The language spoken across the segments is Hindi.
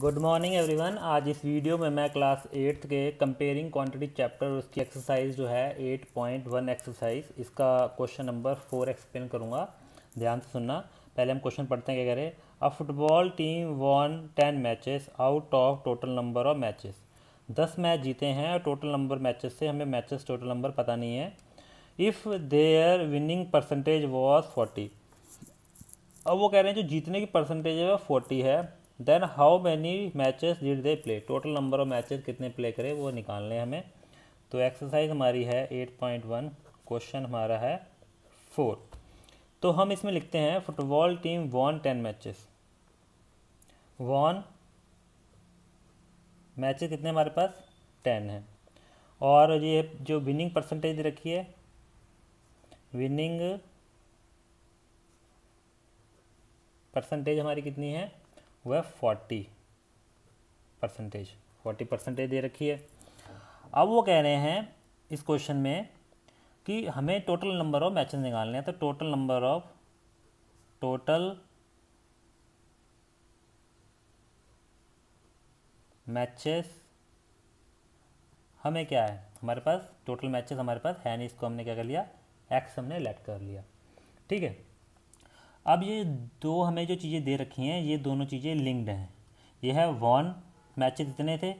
गुड मॉर्निंग एवरीवन आज इस वीडियो में मैं क्लास एट्थ के कंपेयरिंग क्वांटिटी चैप्टर उसकी एक्सरसाइज जो है एट पॉइंट वन एक्सरसाइज इसका क्वेश्चन नंबर फोर एक्सप्लेन करूँगा ध्यान से सुनना पहले हम क्वेश्चन पढ़ते हैं क्या करें a football team won ten matches out of total number of matches दस मैच जीते हैं और टोटल नंबर मैचेस से हमें मैचेस टोटल नंबर पता नहीं है if their winning percentage was forty अब वो कह रहे हैं जो जीतने की परसेंटेज है वह फोर्टी है then how many matches did they play total number of matches कितने प्ले करे वो निकालने हमें तो एक्सरसाइज हमारी है एट पॉइंट वन क्वेश्चन हमारा है फोर तो हम इसमें लिखते हैं football team won ten matches won matches कितने हमारे पास टेन है और ये जो विनिंग परसेंटेज रखी है विनिंग परसेंटेज हमारी कितनी है वह फोर्टी परसेंटेज फोर्टी परसेंटेज दे रखी है अब वो कह रहे हैं इस क्वेश्चन में कि हमें टोटल नंबर ऑफ मैचेस निकालने हैं तो total number of total matches हमें क्या है हमारे पास टोटल मैचेस हमारे पास है नहीं इसको हमने क्या कर लिया एक्स हमने लेट कर लिया ठीक है अब ये दो हमें जो चीज़ें दे रखी हैं ये दोनों चीज़ें लिंक्ड हैं ये है वन मैच इतने थे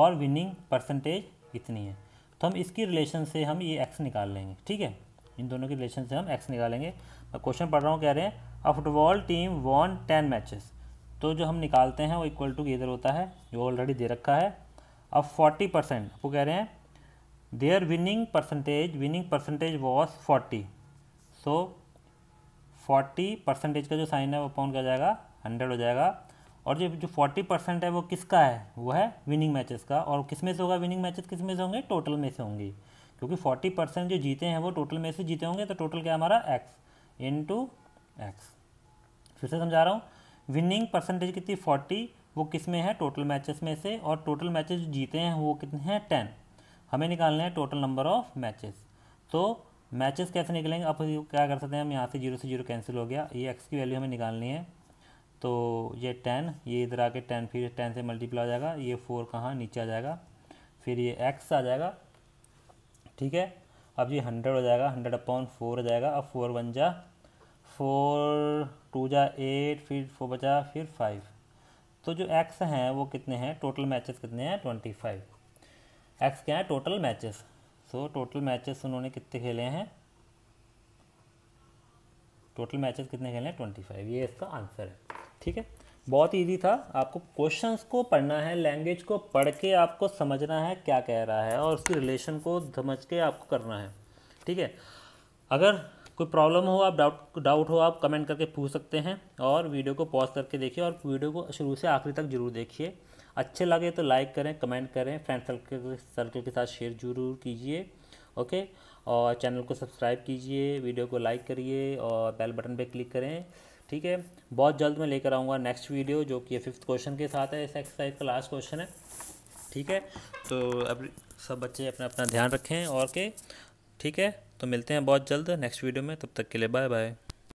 और विनिंग परसेंटेज इतनी है तो हम इसकी रिलेशन से हम ये एक्स निकाल लेंगे ठीक है इन दोनों की रिलेशन से हम एक्स निकालेंगे मैं क्वेश्चन पढ़ रहा हूँ कह रहे हैं a football team won ten matches तो जो हम निकालते हैं वो इक्वल टू इधर होता है जो ऑलरेडी दे रखा है अब फोर्टी परसेंट आपको कह रहे हैं their winning percentage winning percentage was forty so forty percentage का जो साइन है वो अपॉन का जाएगा हंड्रेड हो जाएगा और जो जो फोर्टी परसेंट है वो किसका है वो है विनिंग मैचेस का और किस में से होगा विनिंग मैचेस किस में से होंगे टोटल में से होंगे क्योंकि फोर्टी परसेंट जो जीते हैं वो टोटल में से जीते होंगे तो टोटल क्या हमारा एक्स इन टू एक्स फिर से समझा रहा हूँ विनिंग परसेंटेज कितनी फोर्टी वो किस में है टोटल मैचेस में से और टोटल मैचेस जो जीते हैं वो कितने हैं टेन हमें निकालने हैं टोटल नंबर ऑफ मैचेस तो मैचेस कैसे निकलेंगे आप क्या कर सकते हैं हम यहाँ से जीरो से जीरो कैंसिल हो गया ये एक्स की वैल्यू हमें निकालनी है तो ये टेन ये इधर आके टेन फिर टेन से मल्टीप्लाई हो जाएगा ये फोर कहाँ नीचे आ जाएगा फिर ये एक्स आ जाएगा ठीक है अब ये हंड्रेड हो जाएगा हंड्रेड अपॉन फोर हो जाएगा अब फोर वन जा फोर टू जा एट फिर फोर बचा फिर फाइव तो जो एक्स हैं वो कितने हैं टोटल मैचेस कितने हैं ट्वेंटी फाइव एक्स क्या है total matches so total matches उन्होंने कितने खेले हैं टोटल मैचेस कितने खेले हैं ट्वेंटी फाइव ये इसका आंसर है ठीक है बहुत ईजी था आपको क्वेश्चंस को पढ़ना है लैंग्वेज को पढ़ के आपको समझना है क्या कह रहा है और उसकी रिलेशन को समझ के आपको करना है ठीक है अगर कोई प्रॉब्लम हो आप डाउट डाउट हो आप कमेंट करके पूछ सकते हैं और वीडियो को पॉज करके देखिए और वीडियो को शुरू से आखिरी तक जरूर देखिए अच्छे लगे तो लाइक करें कमेंट करें फ्रेंड सर्कल सर्कल के साथ शेयर जरूर कीजिए ओके और चैनल को सब्सक्राइब कीजिए वीडियो को लाइक करिए और बेल बटन पर क्लिक करें ठीक है बहुत जल्द मैं लेकर आऊँगा नेक्स्ट वीडियो जो कि फिफ्थ क्वेश्चन के साथ है इस एक्सरसाइज का लास्ट क्वेश्चन है ठीक है तो अब सब बच्चे अपना अपना ध्यान रखें और के ठीक है तो मिलते हैं बहुत जल्द नेक्स्ट वीडियो में तब तक के लिए बाय बाय